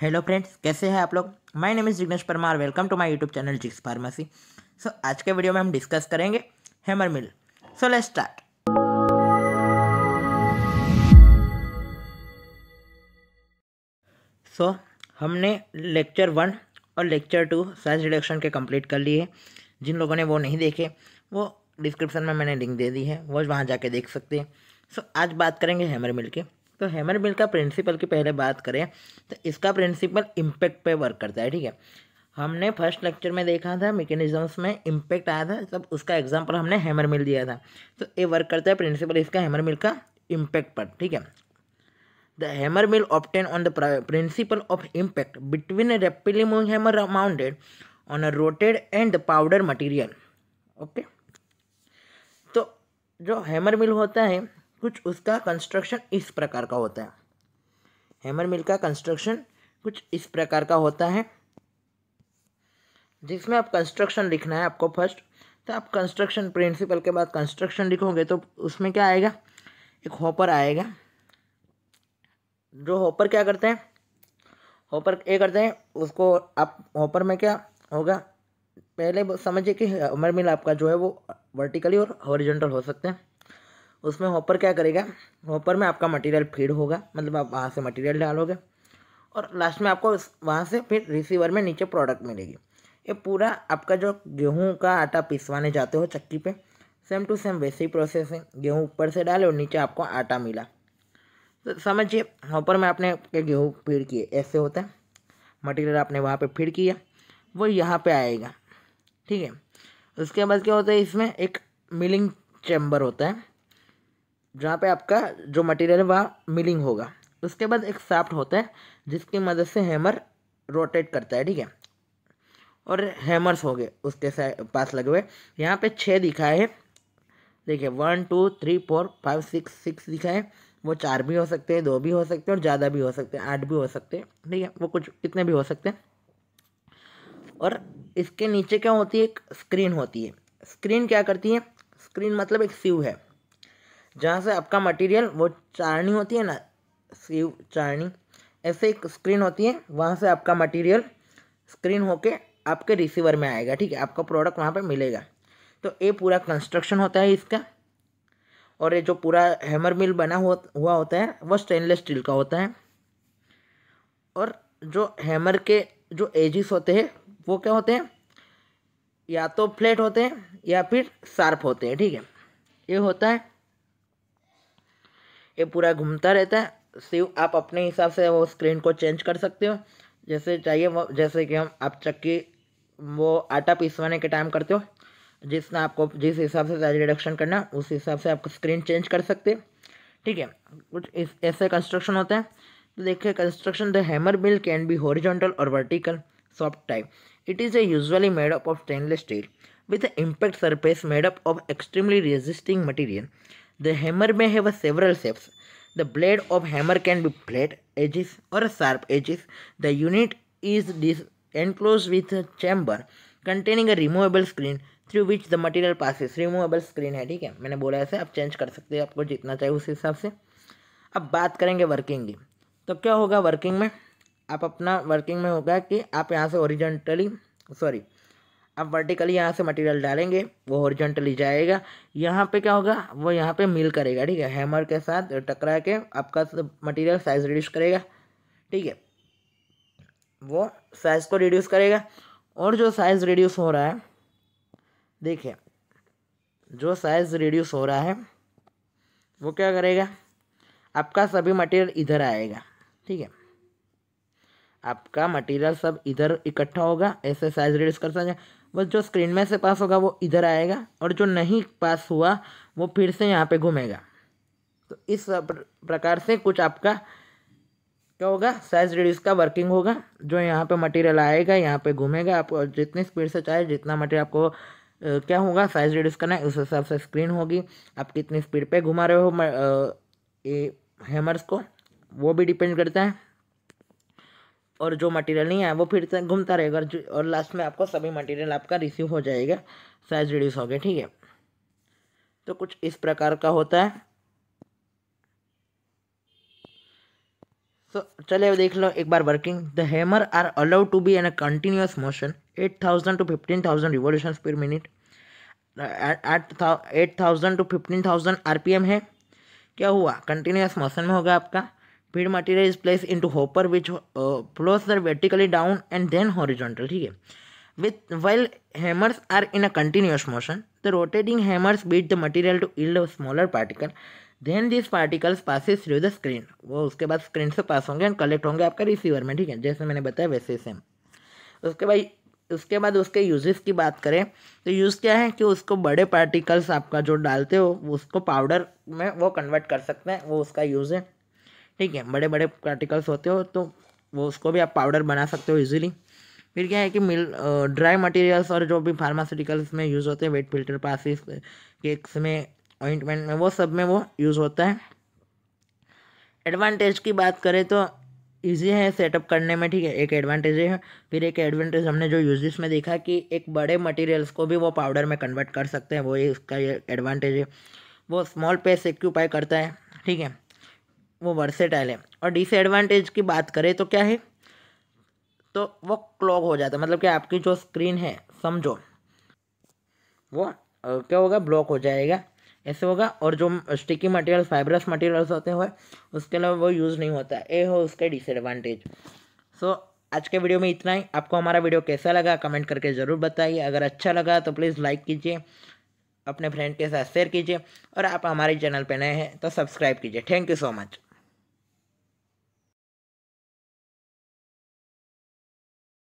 Hello friends कैसे हैं आप लोग my name is Jignesh Parmar welcome to my YouTube channel Jigs pharmacy so आज के वीडियो में हम डिस्कस करेंगे hammer mill so let's start so हमने लेक्चर वन और लेक्चर टू साइज रिडक्शन के कंप्लीट कर लिए जिन लोगों ने वो नहीं देखे वो डिस्क्रिप्शन में मैंने लिंक दे दी है वो वहाँ जाके देख सकते हैं सो so, आज बात करेंगे हैमर मिल की तो हैमर मिल का प्रिंसिपल की पहले बात करें तो इसका प्रिंसिपल इम्पैक्ट पे वर्क करता है ठीक है हमने फर्स्ट लेक्चर में देखा था मेकेनिज़म्स में इम्पैक्ट आया था तब उसका एग्जाम्पल हमने हैमर मिल दिया था तो ये वर्क करता है प्रिंसिपल इसका हैमर मिल का इम्पैक्ट पर ठीक है the hammer mill often on the principle of impact between rapidly moving hammer amounted on a rotor and powder material okay तो जो हैमर मिल होता है कुछ उसका कंस्ट्रक्शन इस प्रकार का होता है हैमर मिल का कंस्ट्रक्शन कुछ इस प्रकार का होता है जिसमें आप कंस्ट्रक्शन लिखना है आपको फर्स्ट तो आप कंस्ट्रक्शन प्रिंसिपल के बाद कंस्ट्रक्शन लिखोगे तो उसमें क्या आएगा एक होपर आएगा जो होपर क्या करते हैं होपर ये करते हैं उसको आप होपर में क्या होगा पहले समझिए कि हैमर मिल आपका जो है वो वर्टिकली और हॉरिजेंटल हो सकते हैं उसमें हॉपर क्या करेगा हॉपर में आपका मटेरियल फीड होगा मतलब आप वहाँ से मटेरियल डालोगे और लास्ट में आपको वहाँ से फिर रिसीवर में नीचे प्रोडक्ट मिलेगी ये पूरा आपका जो गेहूँ का आटा पिसवाने जाते हो चक्की पे सेम टू सेम वैसे ही प्रोसेस है गेहूँ ऊपर से डाले और नीचे आपको आटा मिला तो समझिए हॉपर में आपने गेहूँ फीड किए ऐसे होता है मटेरियल आपने वहाँ पर फीड किया वो यहाँ पर आएगा ठीक है उसके बाद क्या होता है इसमें एक मिलिंग चैम्बर होता है जहाँ पे आपका जो मटेरियल है वहाँ मिलिंग होगा उसके बाद एक साफ्ट होता है जिसकी मदद से हैमर रोटेट करता है ठीक है और हैमर्स हो गए उसके पास लगे हुए यहाँ पे छः दिखाए है देखिए one two three four five six six दिखाए वो चार भी हो सकते हैं दो भी हो सकते हैं और ज़्यादा भी हो सकते हैं आठ भी हो सकते हैं ठीक है वो कुछ कितने भी हो सकते हैं और इसके नीचे क्या होती है एक स्क्रीन होती है स्क्रीन क्या करती है स्क्रीन मतलब एक सीव है जहाँ से आपका मटेरियल वो चारणी होती है ना सीव चारणी ऐसे एक स्क्रीन होती है वहाँ से आपका मटेरियल स्क्रीन होके आपके रिसीवर में आएगा ठीक है आपका प्रोडक्ट वहाँ पे मिलेगा तो ये पूरा कंस्ट्रक्शन होता है इसका और ये जो पूरा हैमर मिल बना हुआ होता है वो स्टेनलेस स्टील का होता है और जो हैमर के जो एजिस होते हैं वो क्या होते हैं या तो फ्लैट होते हैं या फिर शार्प होते हैं ठीक है ये होता है ये पूरा घूमता रहता है सिव आप अपने हिसाब से वो स्क्रीन को चेंज कर सकते हो जैसे चाहिए वो जैसे कि हम आप चक्की वो आटा पिसवाने के टाइम करते हो जिसने आपको जिस हिसाब से रिडक्शन करना उस हिसाब से आप स्क्रीन चेंज कर सकते ठीक है कुछ इस ऐसे कंस्ट्रक्शन होते हैं तो देखिए construction the hammer mill can be horizontal और vertical shaft type it is a usually made up of stainless steel with an surface surface made of extremely resisting resisting The hammer may have several shapes. The blade of hammer can be flat edges or sharp edges. The unit is this enclosed with a chamber containing a removable screen through which the material passes. Removable screen है ठीक है मैंने बोला ऐसे आप change कर सकते हैं आपको जितना चाहिए उस हिसाब से अब बात करेंगे working की तो क्या होगा working में आप अपना working में होगा कि आप यहाँ से horizontally sorry अब वर्टिकली यहाँ से मटेरियल डालेंगे वो ओरिजेंटली जाएगा यहाँ पे क्या होगा वो यहाँ पे मिल करेगा ठीक है हैमर के साथ टकरा के आपका मटेरियल साइज रिड्यूस करेगा ठीक है वो साइज को रिड्यूस करेगा और जो साइज रिड्यूस हो रहा है देखिए जो साइज रिड्यूस हो रहा है वो क्या करेगा आपका सभी मटेरियल इधर आएगा ठीक है आपका मटेरियल सब इधर इकट्ठा होगा ऐसे साइज रिड्यूस कर सकते बस जो स्क्रीन में से पास होगा वो इधर आएगा और जो नहीं पास हुआ वो फिर से यहाँ पे घूमेगा तो इस प्रकार से कुछ आपका क्या होगा साइज रिड्यूस का वर्किंग होगा जो यहाँ पे मटेरियल आएगा यहाँ पे घूमेगा आप जितनी स्पीड से चाहे जितना मटेरियल आपको क्या होगा साइज रिड्यूस करना है उस हिसाब से स्क्रीन होगी आप कितनी स्पीड पर घुमा रहे हो हेमर्स को वो भी डिपेंड करता है और जो मटेरियल नहीं है वो फिर से घूमता रहेगा और लास्ट में आपको सभी मटेरियल आपका रिसीव हो जाएगा साइज रिड्यूस हो गया ठीक है तो कुछ इस प्रकार का होता है सो so, चले देख लो एक बार working the hammer are allowed to be an a continuous motion at thousand to fifteen thousand revolution per minute at thousand to fifteen thousand are है क्या हुआ कंटिन्यूस मोशन में होगा आपका feed material is place into hopper which flows through vertically down and then horizontal ठीक है with while hammers are in a continuous motion the rotating hammers beat the material to yield smaller particle then this particles passes through the screen वो उसके बाद screen से पास होंगे and collect होंगे आपका receiver में ठीक है जैसे मैंने बताया वैसे सेम उसके बाद उसके बाद उसके यूजेस की बात करें तो यूज़ क्या है कि उसको बड़े पार्टिकल्स आपका जो डालते हो उसको पाउडर में वो कन्वर्ट कर सकते हैं वो उसका यूज़ है ठीक है बड़े बड़े पार्टिकल्स होते हो तो वो उसको भी आप पाउडर बना सकते हो इजीली फिर क्या है कि मिल ड्राई मटेरियल्स और जो भी फार्मास्यूटिकल्स में यूज़ होते हैं वेट फिल्टर पासिस केक्स में ऑइंटमेंट में वो सब में वो यूज़ होता है एडवांटेज की बात करें तो ईजी है सेटअप करने में ठीक है एक एडवांटेज है फिर एक एडवांटेज हमने जो यूजेस में देखा कि एक बड़े मटेरियल्स को भी वो पाउडर में कन्वर्ट कर सकते हैं वो इसका ये एडवांटेज है वो स्मॉल पेस एक्यूपाई करता है ठीक है वो वर्सेटाइल है और डिसएडवांटेज की बात करें तो क्या है तो वो क्लॉग हो जाता है मतलब कि आपकी जो स्क्रीन है समझो वो क्या होगा ब्लॉक हो जाएगा ऐसे होगा और जो स्टिकी मटेरियल फाइबरस मटेरियल्स होते हैं उसके अलावा वो यूज़ नहीं होता ये हो उसके डिसएडवांटेज सो so, आज के वीडियो में इतना ही आपको हमारा वीडियो कैसा लगा कमेंट करके ज़रूर बताइए अगर अच्छा लगा तो प्लीज़ लाइक कीजिए अपने फ्रेंड के साथ शेयर कीजिए और आप हमारे चैनल पर नए हैं तो सब्सक्राइब कीजिए थैंक यू सो मच